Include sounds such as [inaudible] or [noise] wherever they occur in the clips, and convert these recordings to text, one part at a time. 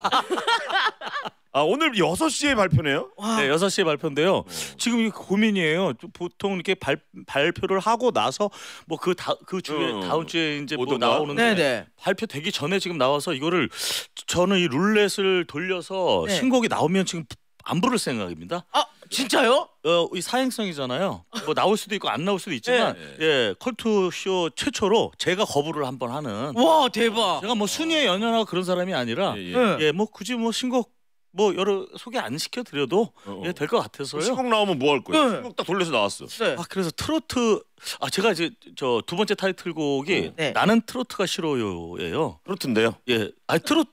[laughs] 아 오늘 6시에 발표네요? 네, 6시에 발표인데요. 어. 지금 이게 고민이에요. 보통 이렇게 발, 발표를 하고 나서 뭐 그다그 그 주에 어. 다음 주에 이제 뭐오 나오는데 네네. 네. 발표 되기 전에 지금 나와서 이거를 저는 이 룰렛을 돌려서 네. 신곡이 나오면 지금 안 부를 생각입니다. 아, 진짜요? 어, 이 사행성이잖아요. 뭐 나올 수도 있고 안 나올 수도 있지만 예, 예 컬투 쇼 최초로 제가 거부를 한번 하는 와 대박. 제가 뭐 순위에 연연하고 그런 사람이 아니라 예, 예. 예, 뭐 굳이 뭐 신곡 뭐 여러 소개 안 시켜 드려도 어, 어. 예, 될 것 같아서요. 신곡 나오면 뭐 할 거야? 네. 예. 신곡 딱 돌려서 나왔어. 네. 아 그래서 트로트 아 제가 이제 저 두 번째 타이틀곡이 어. 네. 나는 트로트가 싫어요예요. 트로트인데요. 예. 아니 트로 트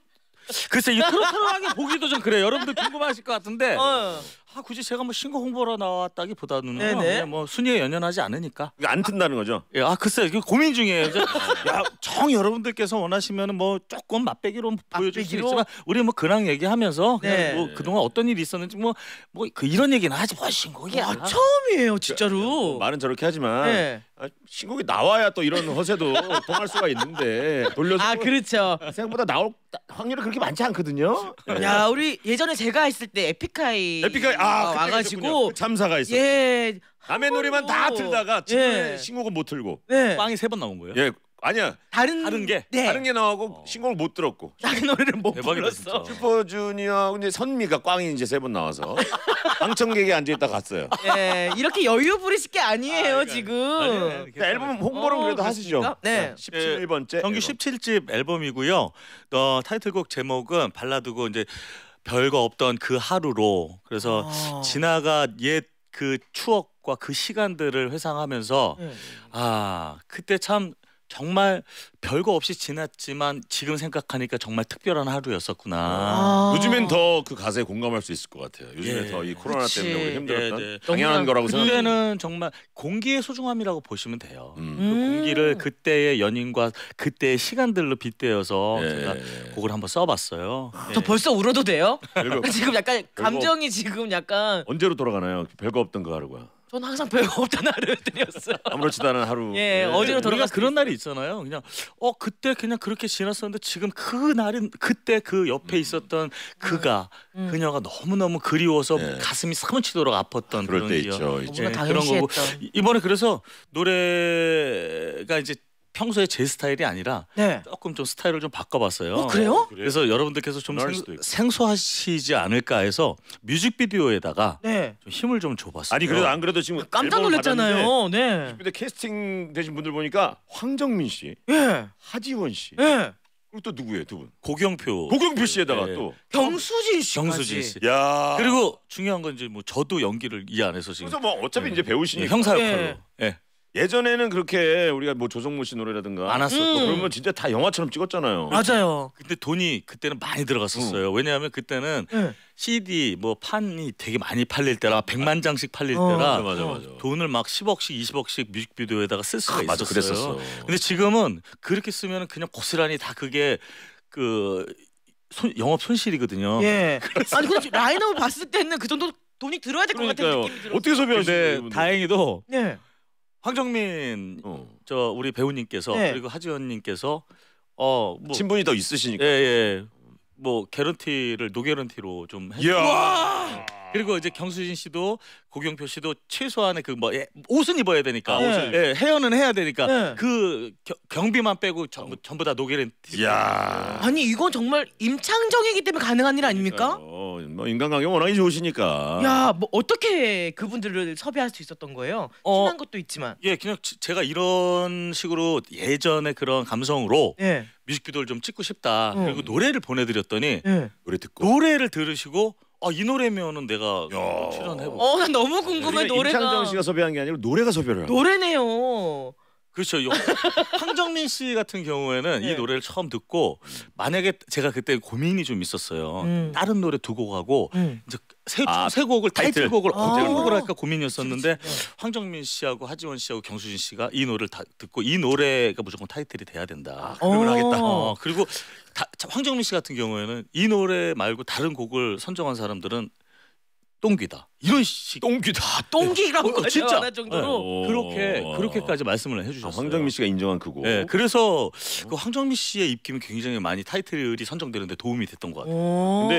글쎄 이 트로트를 하게 보기도 좀 그래. 요 여러분들 궁금하실 것 같은데 어. 아, 굳이 제가 뭐 신곡 홍보로 나왔다기보다는 그냥 뭐 순위에 연연하지 않으니까. 이거 안 튼다는 거죠? 예, 아 글쎄 이거 고민 중이에요. [laughs] 야, 정 여러분들께서 원하시면은 뭐 조금 맛배기로 뭐 보여줄 수맛배 있지만 우리 뭐 근황 얘기하면서 그냥 네. 뭐 그동안 어떤 일이 있었는지 뭐 뭐 그 이런 얘기는 하지 뭐 신곡이야. 와, 처음이에요, 진짜로. 그, 말은 저렇게 하지만 네. 아, 신곡이 나와야 또 이런 허세도 [laughs] 통할 수가 있는데 돌려서 아 그렇죠. 생각보다 나올 확률이 그렇게 많지 않거든요. 야 네. 우리 예전에 제가 했을 때 에픽하이 에픽하이 아 어, 그때 계 와가지고 그 참사가 있어. 예 남의 노래만 다 틀다가 지금 예. 신곡은 못 틀고. 네. 빵이 세 번 나온 거예요? 예 아니야. 다른 다른 게? 네. 다른 게 나오고 어. 신곡을 못 들었고 다른 노래를 못 불렀어. 진짜. 슈퍼주니어 근데 선미가 꽝이 이제 세 번 나와서 [laughs] 방청객에 앉아 있다 갔어요. 예, 이렇게 여유 부리실 게 아니에요 아, 그러니까 지금. 그 어, 네. 자, 앨범 홍보를 어, 그래도 하시죠. 네. 17번째. 정규 17집 앨범이고요. 어, 타이틀곡 제목은 발라드고 이제 별거 없던 그 하루로 그래서 아. 지나가 옛 그 추억과 그 시간들을 회상하면서 네. 아 그때 참 정말 별거 없이 지났지만 지금 생각하니까 정말 특별한 하루였었구나. 아. 요즘엔 더 그 가사에 공감할 수 있을 것 같아요. 요즘에 예. 더이 코로나 그치. 때문에 우리 힘들었던 예, 네. 당연한 거라고 생각해요. 그때는 정말 공기의 소중함이라고 보시면 돼요. 음. 그 음. 공기를 그때의 연인과 그때의 시간들로 빗대어서 예. 예 제가 예, 예. 곡을 한번 써봤어요. 저 아, 벌써 울어도 돼요? [laughs] 지금 약간 감정이 지금 약간 언제로 돌아가나요? 별거 없던 그 하루가. 저는 항상 별거 [laughs] 없다는 하루를 어요 아무렇지도 않은 하루. 예, 네. 어제는 돌아가 그런 날이 있잖아요. 그냥 어 그때 그냥 그렇게 지났었는데 지금 그 날은 그때 그 옆에 있었던 그가 음. 음. 그녀가 너무 너무 그리워서 네. 가슴이 사무치도록 아팠던 그럴 그런 때 기억. 있죠. 있죠. 뭔 예, 그런 거고 당 이번에 그래서 노래가 이제 평소에 제 스타일이 아니라 네. 조금 좀 스타일을 좀 바꿔봤어요. 어, 그래요? 네. 그래서 여러분들께서 좀 생, 소하시지 않을까 해서 뮤직비디오에다가 네. 좀 힘을 좀 줘봤어요. 아니 그래도 안 그래도 지금 깜짝 놀랐잖아요. 네. 뮤직비디오 캐스팅 되신 분들 보니까 황정민 씨, 예. 하지원 씨, 예. 그리고 또 누구예요 두 분? 고경표. 고경표 씨에다가 네. 또 경수진 씨. 경수진 씨. 야. 그리고 중요한 건 이제 뭐 저도 연기를 이 안에서 지금. 그래서 뭐 어차피 네. 이제 배우시니까. 네, 형사 역할로. 예. 네. 예전에는 그렇게 우리가 뭐 조성모 씨 노래라든가 안 왔었고. 음. 그러면 진짜 다 영화처럼 찍었잖아요. 맞아요. 근데 돈이 그때는 많이 들어갔었어요. 어. 왜냐하면 그때는 네. CD 뭐 판이 되게 많이 팔릴 때라 100만 장씩 팔릴 어. 때라 맞아, 맞아, 맞아. 돈을 막 10억씩 20억씩 뮤직비디오에다가 쓸 수가 아, 있었어요. 그랬었어. 근데 지금은 그렇게 쓰면 그냥 고스란히 다 그게 그 손, 영업 손실이거든요. 예. [laughs] 아니 근데 라인업을 봤을 때는 그 정도 돈이 들어야 될 것 같은 요 느낌이 들어요. 어떻게 소비하시는 데분 다행히도 네. 황정민 어. 저 우리 배우님께서 네. 그리고 하지원님께서 어뭐 친분이 더 있으시니까. 예예. 예. 뭐 개런티를 노개런티로 좀. 해. 이야. 그리고 이제 경수진 씨도 고경표 씨도 최소한의 그뭐 예, 옷은 입어야 되니까 아, 옷을 예, 헤어는 해야 되니까 예. 그 겨, 경비만 빼고 전부 전부 다 노게렌. 야. 아니 이건 정말 임창정이기 때문에 가능한 일 아닙니까? 어, 뭐 인간관계 워낙 좋으시니까. 야, 뭐 어떻게 그분들을 섭외할 수 있었던 거예요? 어, 친한 것도 있지만. 예, 그냥 지, 제가 이런 식으로 예전의 그런 감성으로 예. 뮤직비디오를 좀 찍고 싶다. 어. 그리고 노래를 보내드렸더니 예. 노래 듣고 노래를 들으시고 아이 노래면은 내가 출연해볼까. 어, 너무 궁금해 노래가. 임창정 씨가 섭외한 게 아니고 노래가 섭외를 한거예 노래네요. 그렇죠. 요, [laughs] 황정민 씨 같은 경우에는 네. 이 노래를 처음 듣고 만약에 제가 그때 고민이 좀 있었어요. 음. 다른 노래 두 곡하고 음. 이제 세, 아, 세 곡을 타이틀곡을 타이틀 아. 곡을 할까 고민이었었는데 그치, 네. 황정민 씨하고 하지원 씨하고 경수진 씨가 이 노래를 다 듣고 이 노래가 무조건 타이틀이 돼야 된다. 아, 그걸 하겠다. 어, 그리고 다, 황정민 씨 같은 경우에는 이 노래 말고 다른 곡을 선정한 사람들은 똥귀다 이런 식 똥귀다 아, 똥기라고 어, 네. 진짜 할 정도로 네. 그렇게 그렇게까지 말씀을 해주셨어요. 아, 황정민 씨가 인정한 그거. 네, 그래서 어. 그 황정민 씨의 입김이 굉장히 많이 타이틀이 선정되는데 도움이 됐던 것 같아요. 근데